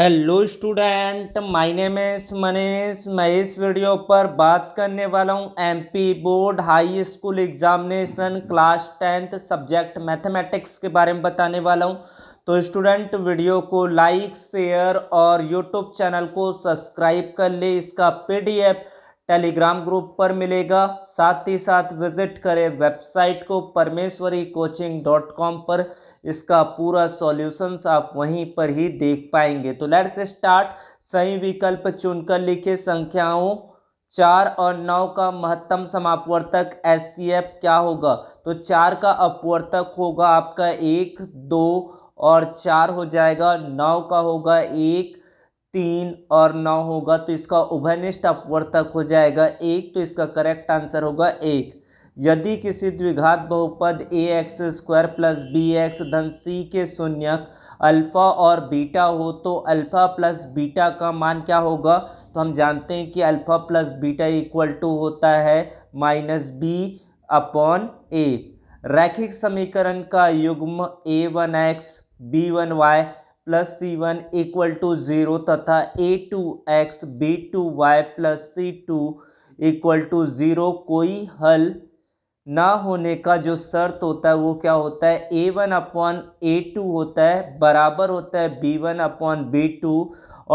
hello student my name इस मनीष मैं इस वीडियो पर बात करने वाला हूँ MP board high school examination class tenth subject mathematics के बारे में बताने वाला हूँ तो स्टूडेंट वीडियो को लाइक शेयर और यूट्यूब चैनल को सब्सक्राइब कर ले इसका पीडीएफ टेलीग्राम ग्रुप पर मिलेगा साथ ही साथ विजिट करें वेबसाइट को परमेश्वरी कोचिंग डॉट कॉम पर इसका पूरा सॉल्यूशंस आप वहीं पर ही देख पाएंगे तो लेट्स स्टार्ट सही विकल्प चुनकर लिखे संख्याओं चार और नौ का महत्तम समापवर्तक एस क्या होगा तो चार का अपवर्तक होगा आपका एक दो और चार हो जाएगा नौ का होगा एक तीन और नौ होगा तो इसका उभयनिष्ठ अपवर्तक हो जाएगा एक तो इसका करेक्ट आंसर होगा एक यदि किसी द्विघात बहुपद A X square plus B X धन सी के शून्य अल्फ़ा और बीटा हो तो अल्फ़ा प्लस बीटा का मान क्या होगा तो हम जानते हैं कि alpha plus beta equal to होता है माइनस बी अपॉन ए रैखिक समीकरण का युग्म A one X B one Y plus C one equal to zero तथा A two X B two Y plus C two equal to zero कोई हल ना होने का जो शर्त होता है वो क्या होता है A one upon A two होता है बराबर होता है B one upon B two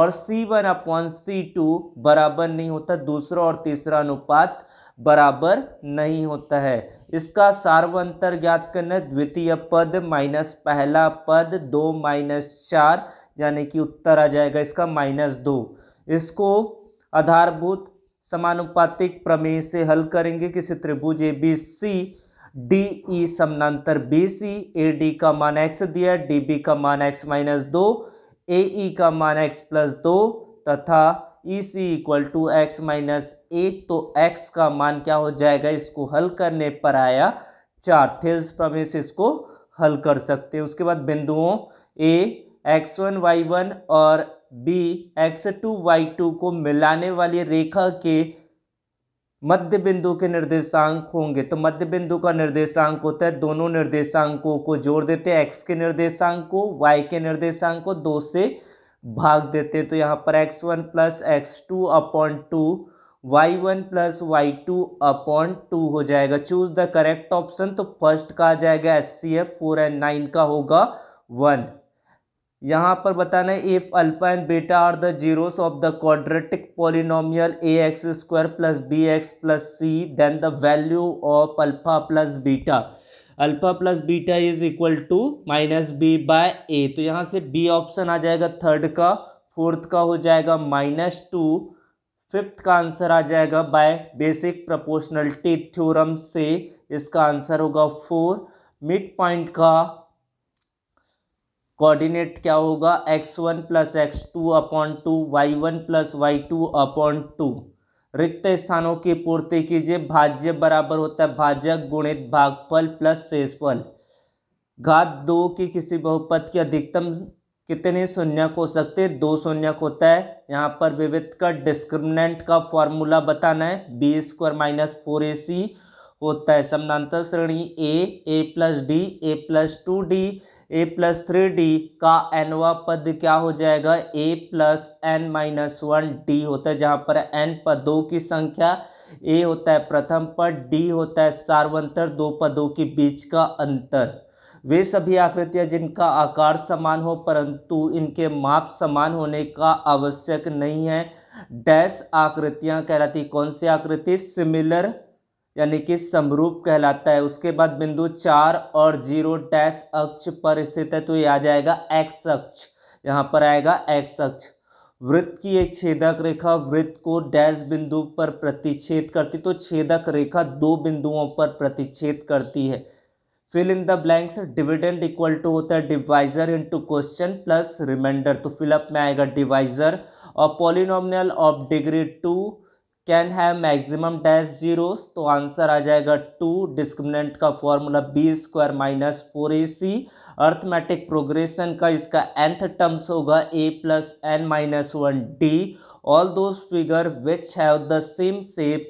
और C one upon C two बराबर नहीं होता दूसरा और तीसरा अनुपात बराबर नहीं होता है इसका सार्वंतर ज्ञात करना द्वितीय पद माइनस पहला पद दो माइनस चार यानी कि उत्तर आ जाएगा इसका माइनस दो इसको आधारभूत समानुपातिक प्रमेय से हल करेंगे किसी त्रिभुज A B C D E समानांतर बी सी ए डी का मान एक्स दिया डी बी का मान एक्स माइनस दो ए ई e का मान एक्स प्लस दो तथा E C equal to X minus एक तो एक्स का मान क्या हो जाएगा इसको हल करने पर आया चार थेल्स प्रमेय से इसको हल कर सकते हैं उसके बाद बिंदुओं A X one Y one और B X two Y two को मिलाने वाली रेखा के मध्य बिंदु के निर्देशांक होंगे तो मध्य बिंदु का निर्देशांक होता है दोनों निर्देशांकों को जोड़ देते हैं एक्स के निर्देशांक को वाई के निर्देशांक को दो से भाग देते हैं तो यहाँ पर X one plus X two upon two Y one plus Y two upon two हो जाएगा चूज द करेक्ट ऑप्शन तो फर्स्ट का आ जाएगा S C F four and nine का होगा वन यहाँ पर बताना है if alpha and beta are the zeros of the quadratic polynomial A X square plus B X plus C then the value of alpha plus beta alpha plus beta is equal to minus B by A तो यहाँ से B option आ जाएगा third का fourth का हो जाएगा minus two fifth का answer आ जाएगा बाय बेसिक प्रपोर्शनलिटी थ्योरम से इसका आंसर होगा फोर मिड पॉइंट का कोऑर्डिनेट क्या होगा X one plus X two upon two Y one plus Y two upon two रिक्त स्थानों की पूर्ति कीजिए भाज्य बराबर होता है भाजक गुणित भागफल प्लस शेषफल घात दो की किसी बहुपद की अधिकतम कितने शून्य हो सकते दो शून्य होता है यहाँ पर विविध का डिस्क्रिमिनेंट का फॉर्मूला बताना है B square minus four A C होता है समानांतर श्रेणी A A plus D A plus two D A plus three D का एनवा पद क्या हो जाएगा A plus N minus one D होता है जहाँ पर एन पदों की संख्या ए होता है प्रथम पद डी होता है सार्वंतर दो पदों के बीच का अंतर वे सभी आकृतियाँ जिनका आकार समान हो परंतु इनके माप समान होने का आवश्यक नहीं है डैश आकृतियाँ कहलाती कौन सी आकृति सिमिलर यानी कि समरूप कहलाता है उसके बाद बिंदु चार और जीरो डैश अक्ष पर स्थित है तो ये आ जाएगा एक्स अक्ष यहाँ पर आएगा एक्स अक्ष वृत्त की एक छेदक रेखा वृत्त को डैश बिंदु पर प्रतिच्छेद करती तो छेदक रेखा दो बिंदुओं पर प्रतिच्छेद करती है fill in the blanks dividend equal to होता है divisor into question plus reminder तो फिलअप में आएगा डिवाइजर और polynomial of degree two can have maximum dash zeros तो आंसर आ जाएगा टू डिस्क्रिमिनेंट का formula B square minus four A C arithmetic progression का इसका एंथ टर्म्स होगा A plus N minus one D all those figure which have the same shape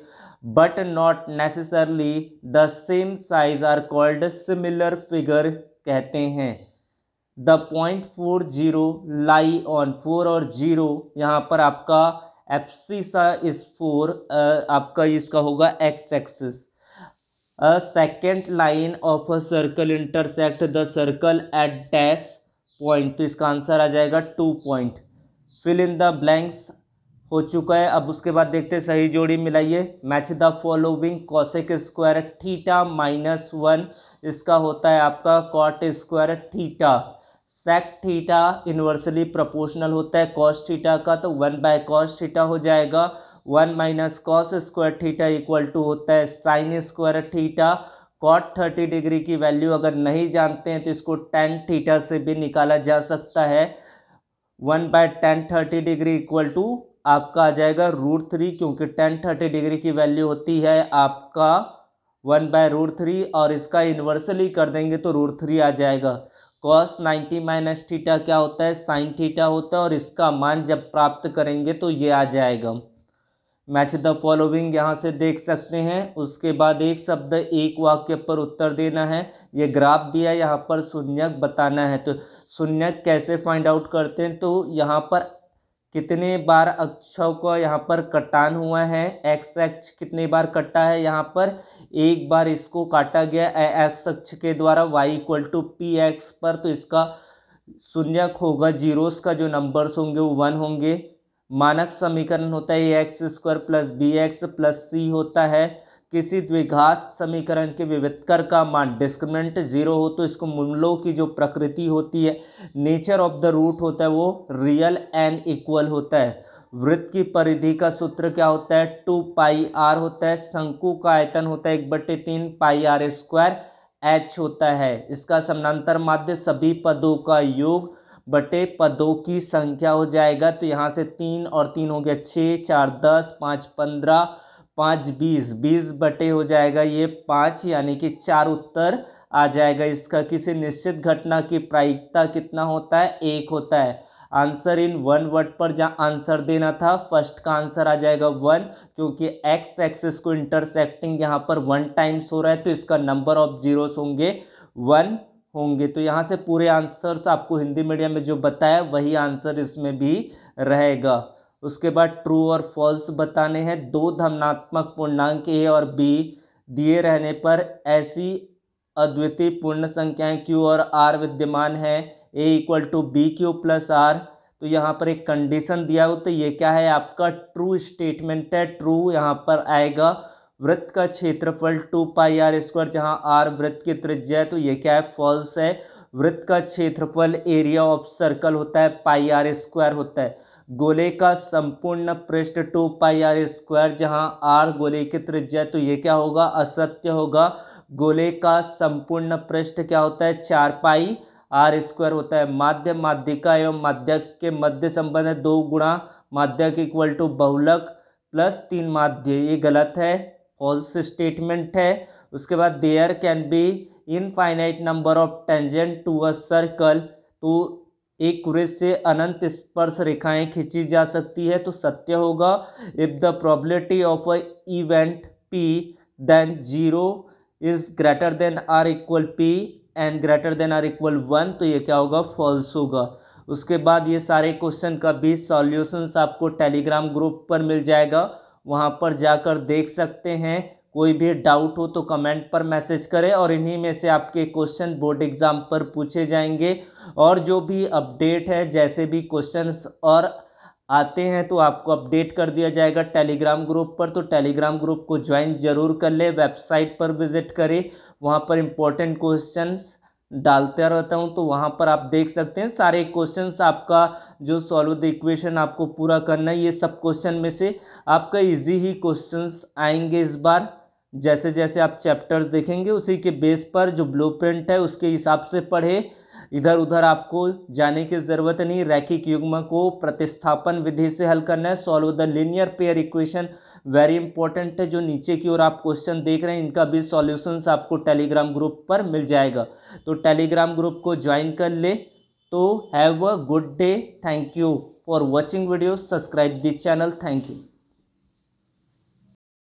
but not necessarily the same size are called similar figure कहते हैं the point four zero lie on four और zero यहाँ पर आपका F C सा four आपका इसका होगा X axis second line of a circle intersect the circle at dash point तो इसका आंसर आ जाएगा two point fill in the blanks हो चुका है अब उसके बाद देखते हैं सही जोड़ी मिलाइए match the following cosec square theta minus one इसका होता है आपका cot square theta sec theta inversely proportional होता है कॉस थीटा का तो वन बाय कॉस थीटा हो जाएगा one minus cos square theta equal to होता है sine square theta cot thirty degree की वैल्यू अगर नहीं जानते हैं तो इसको टेन थीटा से भी निकाला जा सकता है one by tan thirty degree equal to आपका आ जाएगा रूट थ्री क्योंकि टेन थर्टी डिग्री की वैल्यू होती है आपका वन बाय रूट थ्री और इसका इन्वर्सली कर देंगे तो रूट थ्री आ जाएगा कॉस 90 माइनस थीटा क्या होता है साइन थीटा होता है और इसका मान जब प्राप्त करेंगे तो ये आ जाएगा मैच द फॉलोइंग यहाँ से देख सकते हैं उसके बाद एक शब्द एक वाक्य पर उत्तर देना है ये ग्राफ दिया यहाँ पर शून्यक बताना है तो शून्यक कैसे फाइंड आउट करते हैं तो यहाँ पर कितने बार अक्षव का यहाँ पर कटान हुआ है एक्स अक्ष कितने बार कटा है यहाँ पर एक बार इसको काटा गया एक्स अक्ष के द्वारा Y equal to P X पर तो इसका शून्यक होगा जीरोस का जो नंबर्स होंगे वो वन होंगे मानक समीकरण होता है A X square plus B X plus C होता है किसी द्विघात समीकरण के विविधकर का मान डिस्क्रिमिनेंट जीरो हो तो इसको मूलों की जो प्रकृति होती है नेचर ऑफ द रूट होता है वो रियल एंड इक्वल होता है वृत्त की परिधि का सूत्र क्या होता है टू पाई आर होता है शंकु का आयतन होता है एक बट्टे तीन पाई आर स्क्वायर एच होता है इसका समानांतर माध्य सभी पदों का योग बटे पदों की संख्या हो जाएगा तो यहाँ से तीन और तीन हो गया छः चार दस पाँच पंद्रह पाँच बीस बीस बटे हो जाएगा ये पाँच यानी कि चार उत्तर आ जाएगा इसका किसी निश्चित घटना की प्रायिकता कितना होता है एक होता है आंसर इन वन वर्ड पर जहाँ आंसर देना था फर्स्ट का आंसर आ जाएगा वन क्योंकि एक्स एक्सिस को इंटरसेक्टिंग यहाँ पर वन टाइम्स हो रहा है तो इसका नंबर ऑफ जीरोस होंगे वन होंगे तो यहाँ से पूरे आंसर्स आपको हिंदी मीडियम में जो बताया वही आंसर इसमें भी रहेगा उसके बाद ट्रू और फॉल्स बताने हैं दो धनात्मक पूर्णांक ए और बी दिए रहने पर ऐसी अद्वितीय पूर्ण संख्याएं क्यू और आर विद्यमान है A equal to B Q plus R तो यहाँ पर एक कंडीशन दिया हो तो ये क्या है आपका ट्रू स्टेटमेंट है ट्रू यहाँ पर आएगा वृत्त का क्षेत्रफल टू पाई आर स्क्वायर जहाँ आर वृत्त की त्रिज्या है तो ये क्या है फॉल्स है वृत्त का क्षेत्रफल एरिया ऑफ सर्कल होता है पाई आर स्क्वायर होता है गोले का संपूर्ण पृष्ठ टू पाई आर स्क्वायर जहाँ आर गोले की त्रिज्या तो ये क्या होगा असत्य होगा गोले का संपूर्ण पृष्ठ क्या होता है चार पाई आर स्क्वायर होता है माध्य माध्यिका एवं माध्यक के मध्य संबंध है दो गुणा माध्यक इक्वल टू बहुलक प्लस तीन माध्य ये गलत है फॉल्स स्टेटमेंट है उसके बाद there can be infinite number of tangent to a circle तो एक कुरेज से अनंत स्पर्श रेखाएं खींची जा सकती है तो सत्य होगा if the probability of a event P then zero is greater than or equal P and greater than or equal one तो ये क्या होगा फॉल्स होगा उसके बाद ये सारे क्वेश्चन का भी सॉल्यूशंस आपको टेलीग्राम ग्रुप पर मिल जाएगा वहाँ पर जाकर देख सकते हैं कोई भी डाउट हो तो कमेंट पर मैसेज करें और इन्हीं में से आपके क्वेश्चन बोर्ड एग्ज़ाम पर पूछे जाएंगे और जो भी अपडेट है जैसे भी क्वेश्चंस और आते हैं तो आपको अपडेट कर दिया जाएगा टेलीग्राम ग्रुप पर तो टेलीग्राम ग्रुप को ज्वाइन जरूर कर ले वेबसाइट पर विजिट करें वहाँ पर इम्पोर्टेंट क्वेश्चन डालते रहता हूँ तो वहाँ पर आप देख सकते हैं सारे क्वेश्चंस आपका जो सॉल्व द इक्वेशन आपको पूरा करना है ये सब क्वेश्चन में से आपका इजी ही क्वेश्चंस आएंगे इस बार जैसे जैसे आप चैप्टर देखेंगे उसी के बेस पर जो प्रिंट है उसके हिसाब से पढ़े इधर उधर आपको जाने की ज़रूरत नहीं रैखिक युग्म को प्रतिस्थापन विधि से हल करना है solve the linear pair equation very important है जो नीचे की ओर आप क्वेश्चन देख रहे हैं इनका भी सॉल्यूशंस आपको टेलीग्राम ग्रुप पर मिल जाएगा तो टेलीग्राम ग्रुप को ज्वाइन कर ले तो have a good day thank you for watching video subscribe this channel thank you